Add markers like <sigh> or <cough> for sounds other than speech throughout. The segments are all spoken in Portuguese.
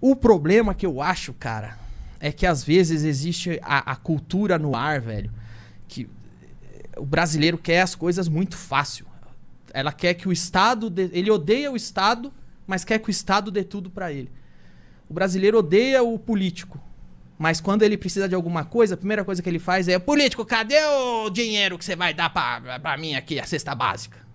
O problema que eu acho, cara, é que às vezes existe a, a cultura no ar, velho, que eh, o brasileiro quer as coisas muito fácil. Ela quer que o Estado. ele odeia o Estado, mas quer que o Estado dê tudo para ele. O brasileiro odeia o político. Mas quando ele precisa de alguma coisa, a primeira coisa que ele faz é: político, cadê o dinheiro que você vai dar pra, pra mim aqui, a cesta básica?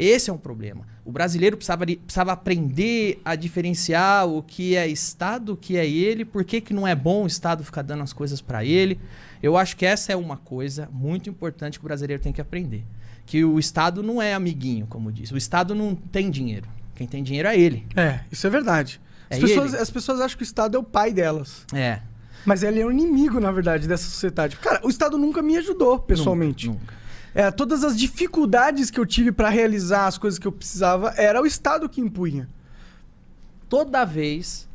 Esse é um problema. O brasileiro precisava, precisava aprender a diferenciar o que é Estado, o que é ele, por que, que não é bom o Estado ficar dando as coisas para ele. Eu acho que essa é uma coisa muito importante que o brasileiro tem que aprender. Que o Estado não é amiguinho, como diz. O Estado não tem dinheiro. Quem tem dinheiro é ele. É, isso é verdade. As, é pessoas, as pessoas acham que o Estado é o pai delas. É. Mas ele é um inimigo, na verdade, dessa sociedade. Cara, o Estado nunca me ajudou, pessoalmente. Nunca. nunca. É, todas as dificuldades que eu tive para realizar as coisas que eu precisava era o Estado que impunha. Toda vez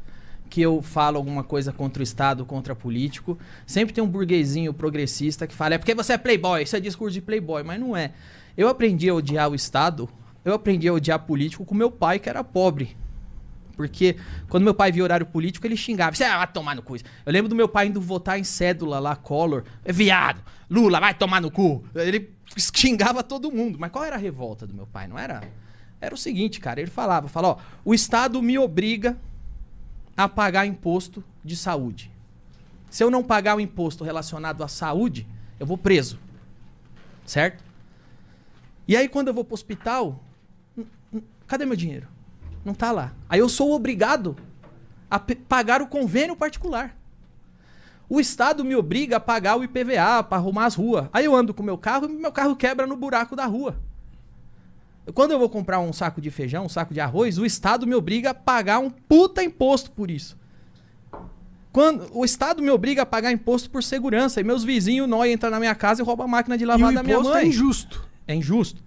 que eu falo alguma coisa contra o Estado, contra político, sempre tem um burguesinho progressista que fala: é porque você é playboy, isso é discurso de playboy, mas não é. Eu aprendi a odiar o Estado, eu aprendi a odiar político com meu pai, que era pobre. Porque quando meu pai via horário político, ele xingava. Você ah, vai tomar no cu. Eu lembro do meu pai indo votar em cédula lá, Collor. É viado. Lula, vai tomar no cu. Ele xingava todo mundo. Mas qual era a revolta do meu pai? Não era. Era o seguinte, cara, ele falava, falou: o Estado me obriga a pagar imposto de saúde. Se eu não pagar o imposto relacionado à saúde, eu vou preso. Certo? E aí quando eu vou pro hospital, hum, hum, cadê meu dinheiro? Não tá lá. Aí eu sou obrigado a pagar o convênio particular. O Estado me obriga a pagar o IPVA para arrumar as ruas. Aí eu ando com meu carro e meu carro quebra no buraco da rua. Quando eu vou comprar um saco de feijão, um saco de arroz, o Estado me obriga a pagar um puta imposto por isso. Quando o Estado me obriga a pagar imposto por segurança e meus vizinhos nós entram na minha casa e roubam a máquina de lavar da minha é mãe. É injusto. É injusto.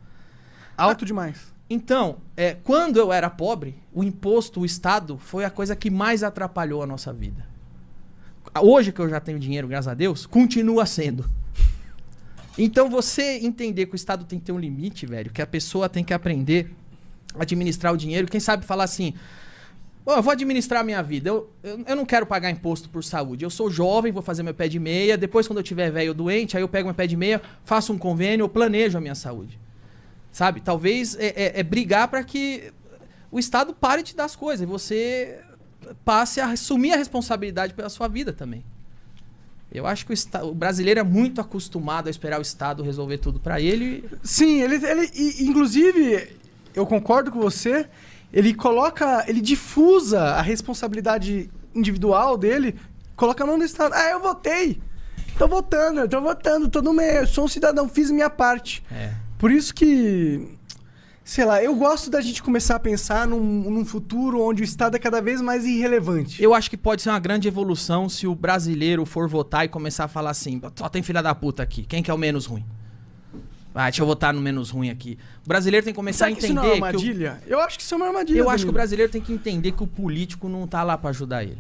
Alto demais. Então, é, quando eu era pobre, o imposto, o Estado, foi a coisa que mais atrapalhou a nossa vida hoje que eu já tenho dinheiro, graças a Deus, continua sendo. Então você entender que o Estado tem que ter um limite, velho, que a pessoa tem que aprender a administrar o dinheiro, quem sabe falar assim. Oh, eu vou administrar a minha vida. Eu, eu, eu, não quero pagar imposto por saúde. Eu sou jovem, vou fazer meu pé de meia. Depois, quando eu tiver velho ou doente, aí eu pego meu pé de meia, faço um convênio, eu planejo a minha saúde. Sabe? Talvez é, é, é brigar para que o Estado pare de dar as coisas e você passe a assumir a responsabilidade pela sua vida também. Eu acho que o, o, brasileiro é muito acostumado a esperar o Estado resolver tudo para ele. Sim, ele, ele e, inclusive, eu concordo com você, ele coloca, ele difusa a responsabilidade individual dele, coloca a mão do Estado. Ah, eu votei! Tô votando, eu tô votando, tô no meio, sou um cidadão, fiz minha parte. É. Por isso que sei lá, eu gosto da gente começar a pensar num, num, futuro onde o Estado é cada vez mais irrelevante. Eu acho que pode ser uma grande evolução se o brasileiro for votar e começar a falar assim: só tem filha da puta aqui, quem que é o menos ruim? Ah, deixa eu votar no menos ruim aqui. O brasileiro tem que começar Será a entender. Que isso não é uma armadilha? Eu... eu acho que isso é uma armadilha. Eu acho que o brasileiro tem que entender que o político não tá lá para ajudar ele.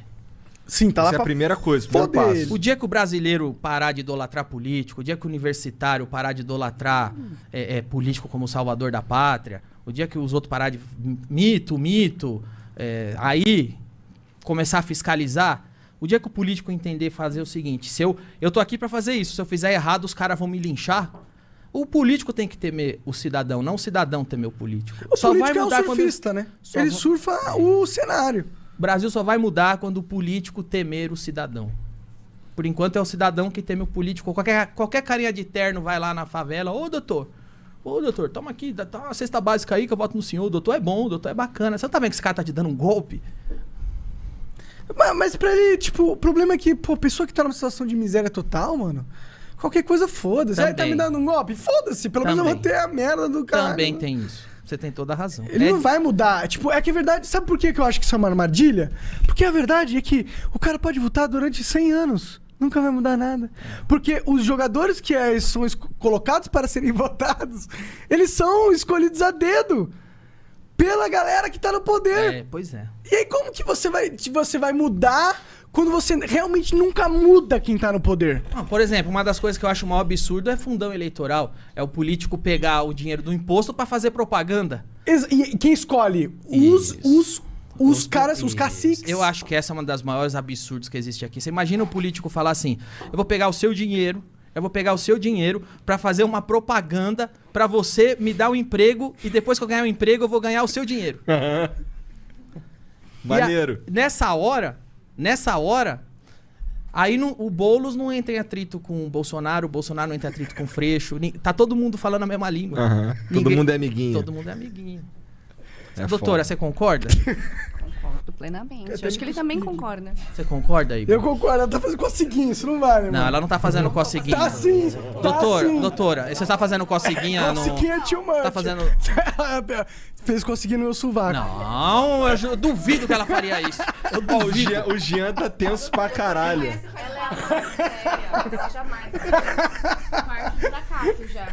Sim, tá Essa lá. Essa é a primeira coisa, o primeiro passo. O dia que o brasileiro parar de idolatrar político, o dia que o universitário parar de idolatrar hum. é, é, político como salvador da pátria, o dia que os outros parar de mito, mito, é, aí começar a fiscalizar, o dia que o político entender fazer o seguinte, se eu, eu tô aqui para fazer isso, se eu fizer errado os caras vão me linchar, o político tem que temer o cidadão, não o cidadão temer o político. O Só político vai mudar é um surfista, quando... né? Só ele surfa é. o cenário. O Brasil só vai mudar quando o político temer o cidadão. Por enquanto é o cidadão que teme o político. Qualquer, qualquer carinha de terno vai lá na favela, ô doutor, ô doutor, toma aqui, tá uma cesta básica aí que eu voto no senhor, o doutor é bom, o doutor é bacana. Você tá vendo que esse cara tá te dando um golpe? Mas, mas pra ele, tipo, o problema é que, pô, pessoa que tá numa situação de miséria total, mano, qualquer coisa foda-se. Aí tá me dando um golpe? Foda-se, pelo Também. menos eu vou ter a merda do cara. Também né? tem isso. Você tem toda a razão. Ele é... não vai mudar. Tipo, é que a é verdade. Sabe por que eu acho que isso é uma armadilha? Porque a verdade é que o cara pode votar durante 100 anos. Nunca vai mudar nada. Porque os jogadores que é, são colocados para serem <laughs> votados, eles são escolhidos a dedo pela galera que tá no poder. É, pois é. E aí, como que você vai, você vai mudar quando você realmente nunca muda quem tá no poder. Ah, por exemplo, uma das coisas que eu acho mal absurdo é fundão eleitoral. É o político pegar o dinheiro do imposto para fazer propaganda. E quem escolhe? Os, os, os, os caras, os caciques. Eu acho que essa é uma das maiores absurdos que existe aqui. Você imagina o político falar assim: eu vou pegar o seu dinheiro, eu vou pegar o seu dinheiro para fazer uma propaganda para você me dar o um emprego e depois que eu ganhar o um emprego eu vou ganhar o seu dinheiro. <laughs> Maneiro. nessa hora, Nessa hora, aí no, o Boulos não entra em atrito com o Bolsonaro, o Bolsonaro não entra em atrito com o Freixo. tá todo mundo falando a mesma língua. Uhum. Ninguém, todo mundo é amiguinho. Todo mundo é amiguinho. É Doutora, foda. você concorda? <laughs> Plenamente. Eu acho que ele também concorda. Você concorda aí? Eu concordo, ela tá fazendo coceguinha, isso não vale, mano. Não, ela não tá fazendo coceguinha. Tá sim, tá sim. doutora, você tá fazendo coceguinha no... Coceguinha é tio Tá fazendo... Fez coceguinha no meu sovaco. Não, eu duvido que ela faria isso. Eu Oh, o, Jean, o Jean tá tenso pra caralho. Ela é a jamais. Marcos da Cato já.